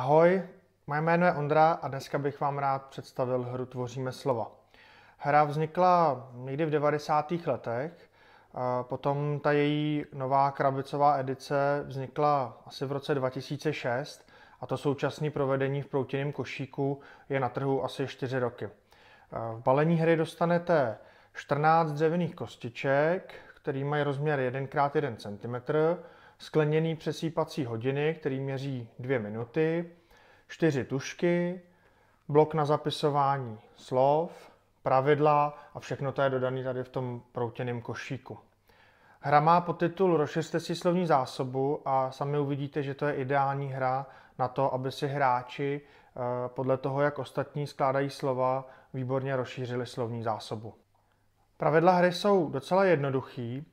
Ahoj, moje jméno je Ondra a dneska bych vám rád představil hru Tvoříme slova. Hra vznikla někdy v 90. letech, potom ta její nová krabicová edice vznikla asi v roce 2006 a to současné provedení v proutěném košíku je na trhu asi 4 roky. V balení hry dostanete 14 dřevěných kostiček, který mají rozměr 1x1 cm, skleněný přesýpací hodiny, který měří dvě minuty, čtyři tušky, blok na zapisování slov, pravidla a všechno to je dodané tady v tom proutěném košíku. Hra má podtitul Rozšiřte si slovní zásobu a sami uvidíte, že to je ideální hra na to, aby si hráči eh, podle toho, jak ostatní skládají slova, výborně rozšířili slovní zásobu. Pravidla hry jsou docela jednoduchý,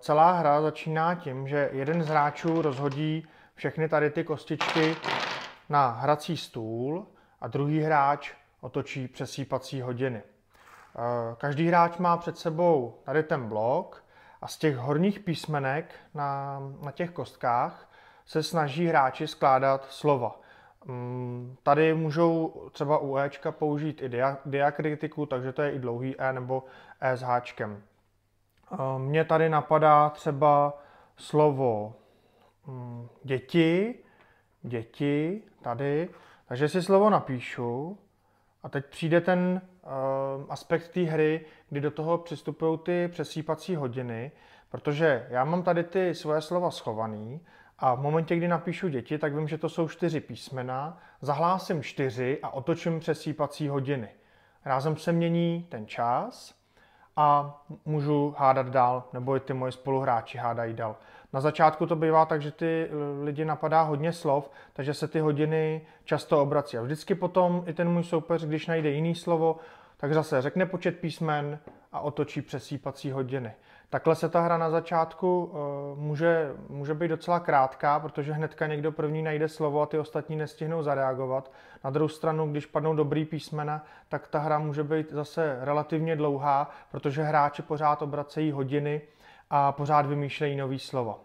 Celá hra začíná tím, že jeden z hráčů rozhodí všechny tady ty kostičky na hrací stůl a druhý hráč otočí přesýpací hodiny. E, každý hráč má před sebou tady ten blok a z těch horních písmenek na, na těch kostkách se snaží hráči skládat slova. Mm, tady můžou třeba u Ečka použít i diakritiku, takže to je i dlouhý E nebo E s háčkem. Eh, Mně tady napadá třeba slovo mm, děti, děti, tady, takže si slovo napíšu a teď přijde ten eh, aspekt té hry, kdy do toho přistupují ty přesýpací hodiny, protože já mám tady ty svoje slova schovaný a v momentě, kdy napíšu děti, tak vím, že to jsou čtyři písmena, zahlásím čtyři a otočím přesýpací hodiny. Rázem se mění ten čas, a můžu hádat dál, nebo i ty moje spoluhráči hádají dál. Na začátku to bývá tak, že ty eh, lidi napadá hodně slov, takže se ty hodiny často obrací. A vždycky potom i ten můj soupeř, když najde jiný slovo, tak zase řekne počet písmen a otočí přesýpací hodiny. Takhle se ta hra na začátku eh, může, může být docela krátká, protože hnedka někdo první najde slovo a ty ostatní nestihnou zareagovat. Na druhou stranu, když padnou dobrý písmena, tak ta hra může být zase relativně dlouhá, protože hráči pořád obracejí hodiny a pořád vymýšlejí nový slova.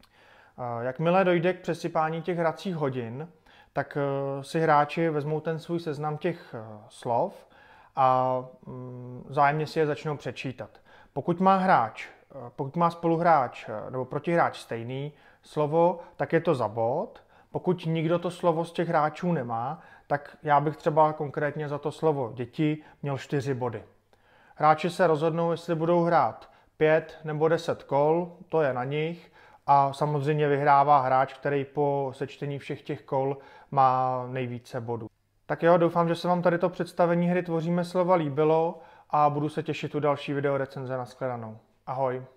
Eh, jakmile dojde k přesypání těch hracích hodin, tak eh, si hráči vezmou ten svůj seznam těch slov, a mm, zájemně si je začnou přečítat. Pokud má hráč, eh, pokud má spoluhráč eh, nebo protihráč stejný slovo, tak je to za bod. Pokud nikdo to slovo z těch hráčů nemá, tak já bych třeba konkrétně za to slovo děti měl 4 body. Hráči se rozhodnou, jestli budou hrát pět nebo deset kol, to je na nich. A samozřejmě vyhrává hráč, který po sečtení všech těch kol má nejvíce bodů. Tak jo, doufám, že se vám tady to představení hry Tvoříme slova líbilo a budu se těšit u další video recenze. Naschledanou. Ahoj.